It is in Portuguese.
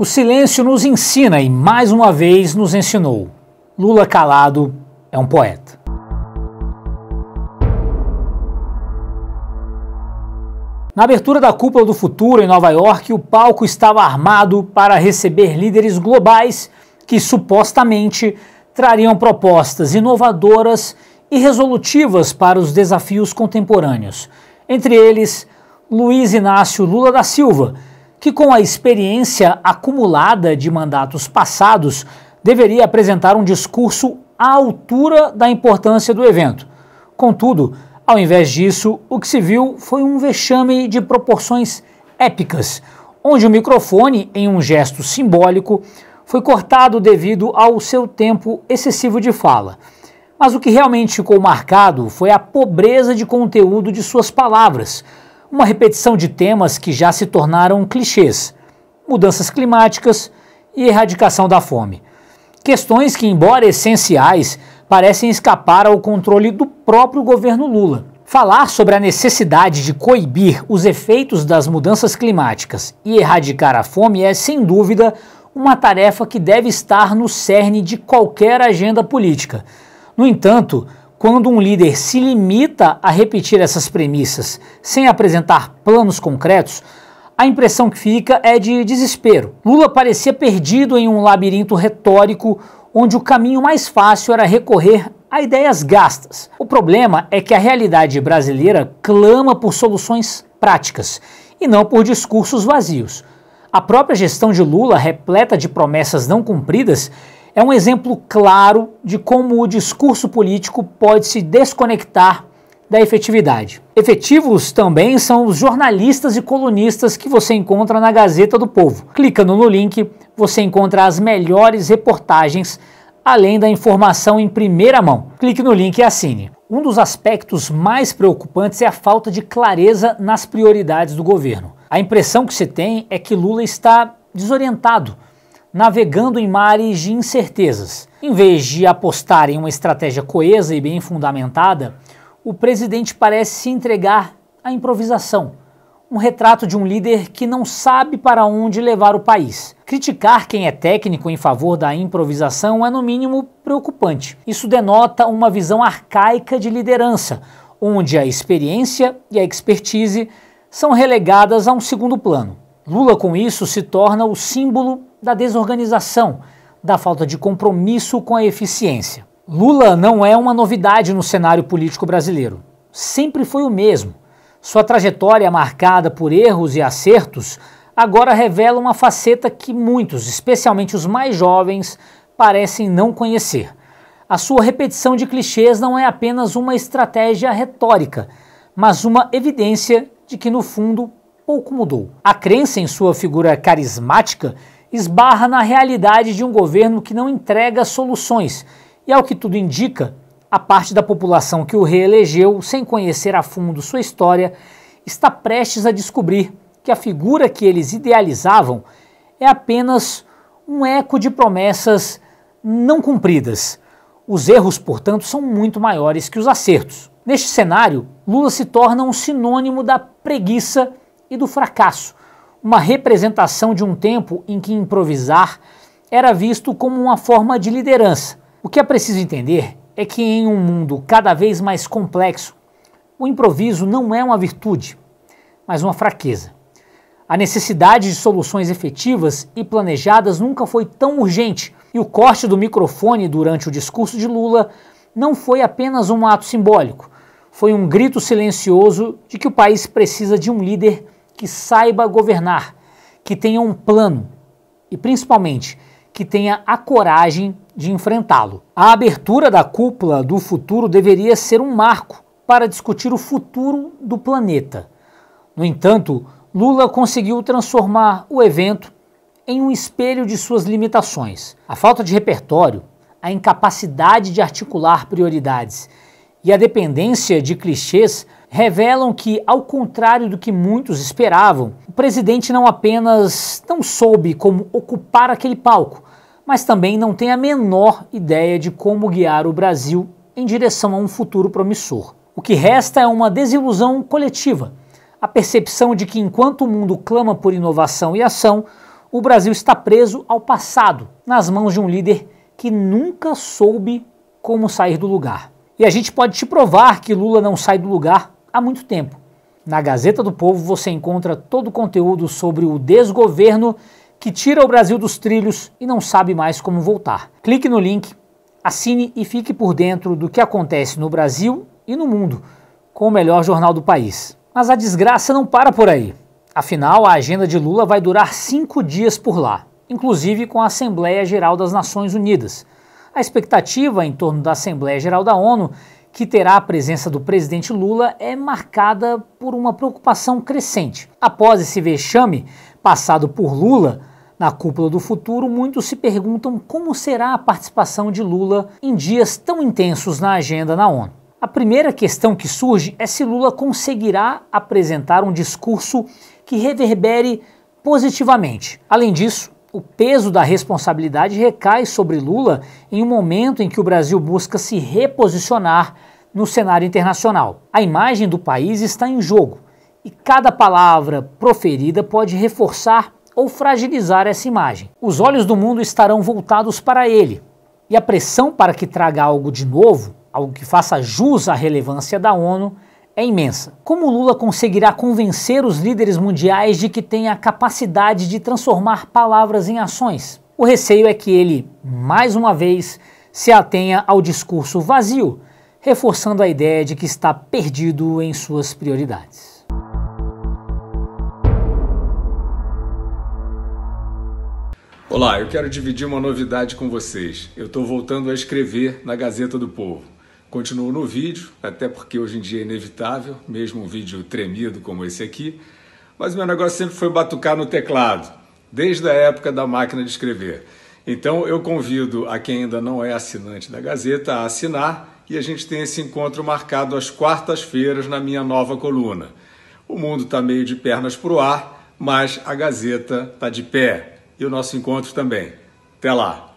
O silêncio nos ensina e mais uma vez nos ensinou. Lula calado é um poeta. Na abertura da Cúpula do Futuro em Nova York, o palco estava armado para receber líderes globais que supostamente trariam propostas inovadoras e resolutivas para os desafios contemporâneos. Entre eles, Luiz Inácio Lula da Silva, que, com a experiência acumulada de mandatos passados, deveria apresentar um discurso à altura da importância do evento. Contudo, ao invés disso, o que se viu foi um vexame de proporções épicas, onde o microfone, em um gesto simbólico, foi cortado devido ao seu tempo excessivo de fala. Mas o que realmente ficou marcado foi a pobreza de conteúdo de suas palavras uma repetição de temas que já se tornaram clichês: mudanças climáticas e erradicação da fome. Questões que, embora essenciais, parecem escapar ao controle do próprio governo Lula. Falar sobre a necessidade de coibir os efeitos das mudanças climáticas e erradicar a fome é, sem dúvida, uma tarefa que deve estar no cerne de qualquer agenda política. No entanto, quando um líder se limita a repetir essas premissas sem apresentar planos concretos, a impressão que fica é de desespero. Lula parecia perdido em um labirinto retórico onde o caminho mais fácil era recorrer a ideias gastas. O problema é que a realidade brasileira clama por soluções práticas e não por discursos vazios. A própria gestão de Lula, repleta de promessas não cumpridas, é um exemplo claro de como o discurso político pode se desconectar da efetividade. Efetivos também são os jornalistas e colunistas que você encontra na Gazeta do Povo. Clicando no link, você encontra as melhores reportagens, além da informação em primeira mão. Clique no link e assine. Um dos aspectos mais preocupantes é a falta de clareza nas prioridades do governo. A impressão que se tem é que Lula está desorientado navegando em mares de incertezas. Em vez de apostar em uma estratégia coesa e bem fundamentada, o presidente parece se entregar à improvisação. Um retrato de um líder que não sabe para onde levar o país. Criticar quem é técnico em favor da improvisação é, no mínimo, preocupante. Isso denota uma visão arcaica de liderança, onde a experiência e a expertise são relegadas a um segundo plano. Lula, com isso, se torna o símbolo da desorganização, da falta de compromisso com a eficiência. Lula não é uma novidade no cenário político brasileiro. Sempre foi o mesmo. Sua trajetória, é marcada por erros e acertos, agora revela uma faceta que muitos, especialmente os mais jovens, parecem não conhecer. A sua repetição de clichês não é apenas uma estratégia retórica, mas uma evidência de que, no fundo, pouco mudou. A crença em sua figura carismática esbarra na realidade de um governo que não entrega soluções e, ao que tudo indica, a parte da população que o reelegeu, sem conhecer a fundo sua história, está prestes a descobrir que a figura que eles idealizavam é apenas um eco de promessas não cumpridas. Os erros, portanto, são muito maiores que os acertos. Neste cenário, Lula se torna um sinônimo da preguiça e do fracasso, uma representação de um tempo em que improvisar era visto como uma forma de liderança. O que é preciso entender é que, em um mundo cada vez mais complexo, o improviso não é uma virtude, mas uma fraqueza. A necessidade de soluções efetivas e planejadas nunca foi tão urgente, e o corte do microfone durante o discurso de Lula não foi apenas um ato simbólico, foi um grito silencioso de que o país precisa de um líder que saiba governar, que tenha um plano e principalmente que tenha a coragem de enfrentá-lo. A abertura da cúpula do futuro deveria ser um marco para discutir o futuro do planeta. No entanto, Lula conseguiu transformar o evento em um espelho de suas limitações. A falta de repertório, a incapacidade de articular prioridades e a dependência de clichês revelam que, ao contrário do que muitos esperavam, o presidente não apenas não soube como ocupar aquele palco, mas também não tem a menor ideia de como guiar o Brasil em direção a um futuro promissor. O que resta é uma desilusão coletiva, a percepção de que enquanto o mundo clama por inovação e ação, o Brasil está preso ao passado, nas mãos de um líder que nunca soube como sair do lugar. E a gente pode te provar que Lula não sai do lugar há muito tempo. Na Gazeta do Povo você encontra todo o conteúdo sobre o desgoverno que tira o Brasil dos trilhos e não sabe mais como voltar. Clique no link, assine e fique por dentro do que acontece no Brasil e no mundo, com o melhor jornal do país. Mas a desgraça não para por aí. Afinal, a agenda de Lula vai durar cinco dias por lá, inclusive com a Assembleia Geral das Nações Unidas. A expectativa em torno da Assembleia Geral da ONU que terá a presença do presidente Lula é marcada por uma preocupação crescente. Após esse vexame passado por Lula na cúpula do futuro, muitos se perguntam como será a participação de Lula em dias tão intensos na agenda na ONU. A primeira questão que surge é se Lula conseguirá apresentar um discurso que reverbere positivamente. Além disso, o peso da responsabilidade recai sobre Lula em um momento em que o Brasil busca se reposicionar no cenário internacional. A imagem do país está em jogo e cada palavra proferida pode reforçar ou fragilizar essa imagem. Os olhos do mundo estarão voltados para ele e a pressão para que traga algo de novo, algo que faça jus à relevância da ONU, é imensa. Como Lula conseguirá convencer os líderes mundiais de que tem a capacidade de transformar palavras em ações? O receio é que ele, mais uma vez, se atenha ao discurso vazio, reforçando a ideia de que está perdido em suas prioridades. Olá, eu quero dividir uma novidade com vocês. Eu estou voltando a escrever na Gazeta do Povo. Continuo no vídeo, até porque hoje em dia é inevitável, mesmo um vídeo tremido como esse aqui. Mas meu negócio sempre foi batucar no teclado, desde a época da máquina de escrever. Então eu convido a quem ainda não é assinante da Gazeta a assinar e a gente tem esse encontro marcado às quartas-feiras na minha nova coluna. O mundo está meio de pernas para o ar, mas a Gazeta está de pé e o nosso encontro também. Até lá!